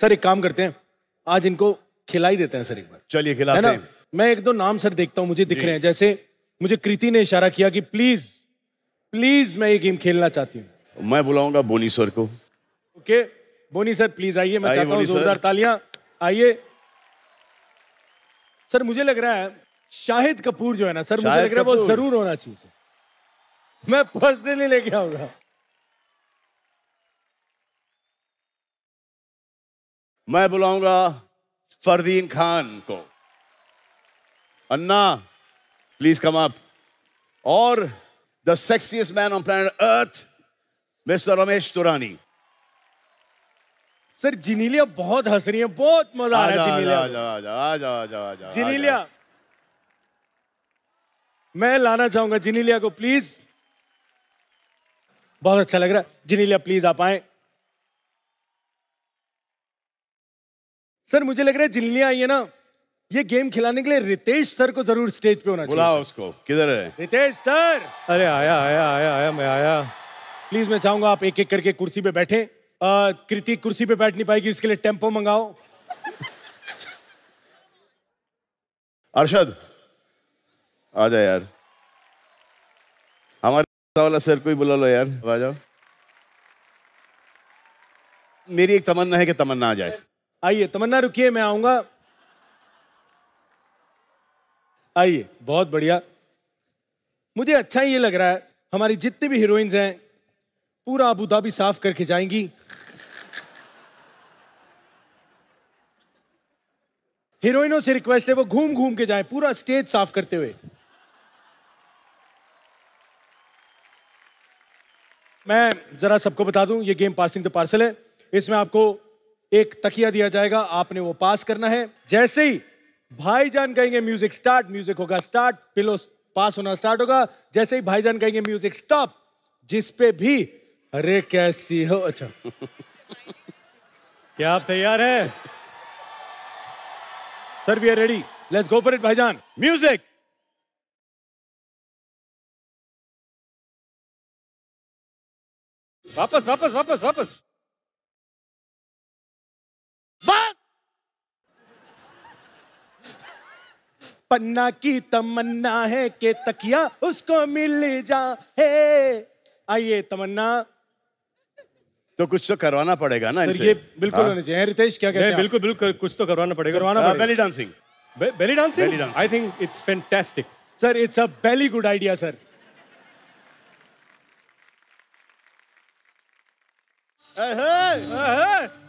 Sir एक काम करते हैं आज इनको खिला ही देते हैं सर एक बार चलिए खिलाते हैं मैं एक दो नाम सर देखता हूं मुझे दिख रहे हैं जैसे मुझे कृति ने इशारा किया कि प्लीज प्लीज मैं ये गेम खेलना चाहती हूँ मैं बुलाऊंगा बोनी सर को ओके बोनी सर प्लीज आइए मैं चाहता हूँ जोरदार तालियां आइए सर मुझे लग रहा है शाहिद कपूर जो है ना सर मुझे लग रहा है वो जरूर होना चाहिए मैं पर्सनली लेके आऊंगा मैं बुलाऊंगा फरदीन खान को अन्ना प्लीज कम अप और the sexiest man on planet earth mister Ramesh Taurani sir Genelia बहुत हंस रही है बहुत मजा आ रहा है जिनीलिया मैं लाना चाहूंगा जिनीलिया को प्लीज बहुत अच्छा लग रहा है जिनीलिया प्लीज आप आए सर मुझे लग रहा है जिल्ली आई है ना ये गेम खिलाने के लिए रितेश सर को जरूर स्टेज पे होना चाहिए बुलाओ उसको किधर है रितेश सर अरे आया आया आया आया मैं आया प्लीज मैं चाहूंगा आप एक एक करके कुर्सी पे बैठे कृतिक कुर्सी पे बैठ नहीं पाएगी इसके लिए टेम्पो मंगाओ अरशद आ जा यार हमारे वाला सर को ही बुला लो यार आ जाओ मेरी एक तमन्ना है कि तमन्ना आ जाए आइए तमन्ना रुकिए मैं आऊंगा आइए बहुत बढ़िया मुझे अच्छा ये लग रहा है हमारी जितनी भी हीरोइंस हैं पूरा अबू धाबी साफ करके जाएंगी हीरोइनों से रिक्वेस्ट है वो घूम घूम के जाए पूरा स्टेज साफ करते हुए मैं जरा सबको बता दूं ये गेम पासिंग द पार्सल है इसमें आपको एक तकिया दिया जाएगा आपने वो पास करना है जैसे ही भाईजान कहेंगे म्यूजिक स्टार्ट म्यूजिक होगा स्टार्ट पिलो पास होना स्टार्ट होगा जैसे ही भाईजान कहेंगे म्यूजिक स्टॉप जिस पे भी अरे कैसी हो अच्छा क्या आप तैयार हैं sir we are ready let's go for it भाईजान म्यूजिक वापस वापस वापस वापस पन्ना की तमन्ना है के तकिया उसको मिल जा हे आइए तमन्ना तो कुछ तो करवाना पड़ेगा ना इनसे ये बिल्कुल हाँ? होना चाहिए रितेश क्या कहते हैं बिल्कुल बिल्कुल कुछ तो करवाना पड़ेगा करवाना belly dancing belly dancing I think it's fantastic sir it's a very good idea sir Hey, hey! Hey, hey!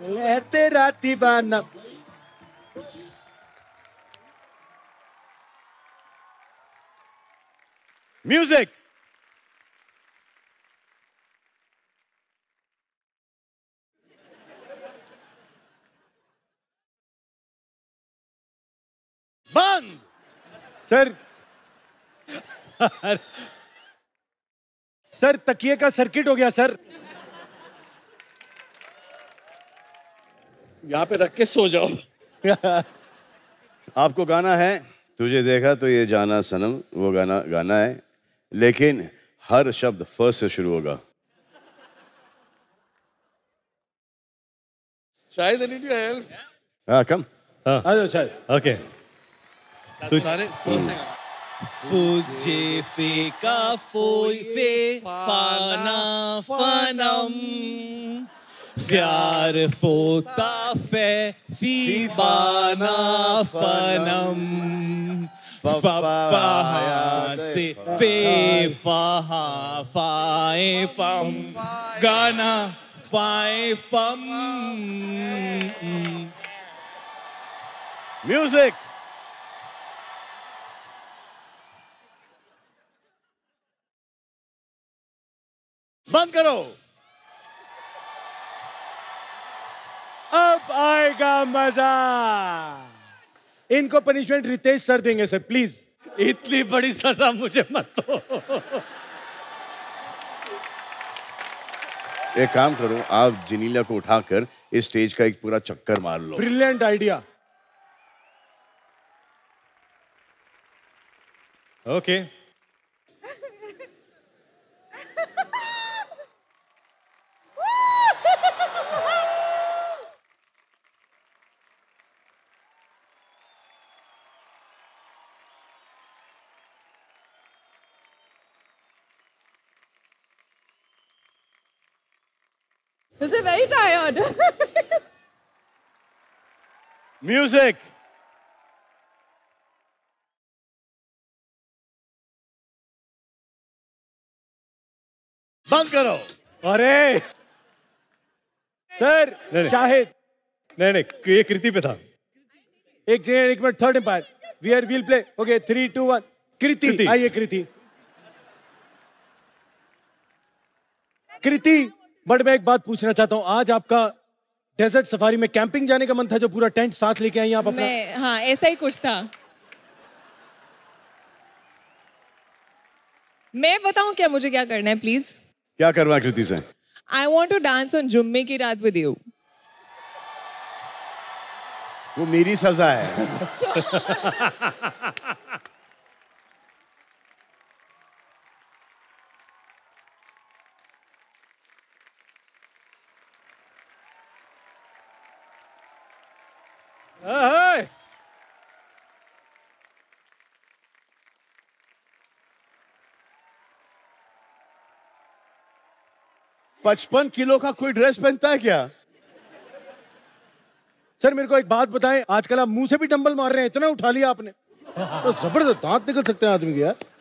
मैं तेरा दीवाना म्यूजिक बंद सर सर तकिए का सर्किट हो गया सर यहाँ पे रख के सो जाओ आपको गाना है तुझे देखा तो ये जाना सनम वो गाना गाना है लेकिन हर शब्द फर्स्ट से शुरू होगा शायद हाँ कम हाँ शायद ओके सारे फर्स्ट से फुजे फे का फोई फे फाना फनम प्यार फोता फे फी फनम से फे फहा फाए फम गाना फाए फम म्यूजिक बंद करो अब आएगा मजा इनको पनिशमेंट रितेश सर देंगे सर प्लीज इतनी बड़ी सजा मुझे मत दो एक काम करो आप जनीला को उठाकर इस स्टेज का एक पूरा चक्कर मार लो brilliant idea okay okay. Is it very tired? Music. बंद करो अरे सर शाहिद नहीं नहीं ये कृति पे था एक जेन एक minute third umpire we are will play okay three two one Kriti आइए कृति कृति बट मैं एक बात पूछना चाहता हूँ आज आपका डेजर्ट सफारी में कैंपिंग जाने का मन था जो पूरा टेंट साथ लेके आई आप अपना हाँ ऐसा ही कुछ था मैं बताऊं क्या मुझे क्या करना है प्लीज क्या करवा कृति से I want to dance on Jumme ki रात विद यू वो मेरी सजा है Hey! पचपन किलो का कोई ड्रेस पहनता है क्या सर मेरे को एक बात बताएं आजकल आप मुंह से भी डंबल मार रहे हैं इतना उठा लिया आपने तो जबरदस्त दांत निकल सकते हैं आदमी के यार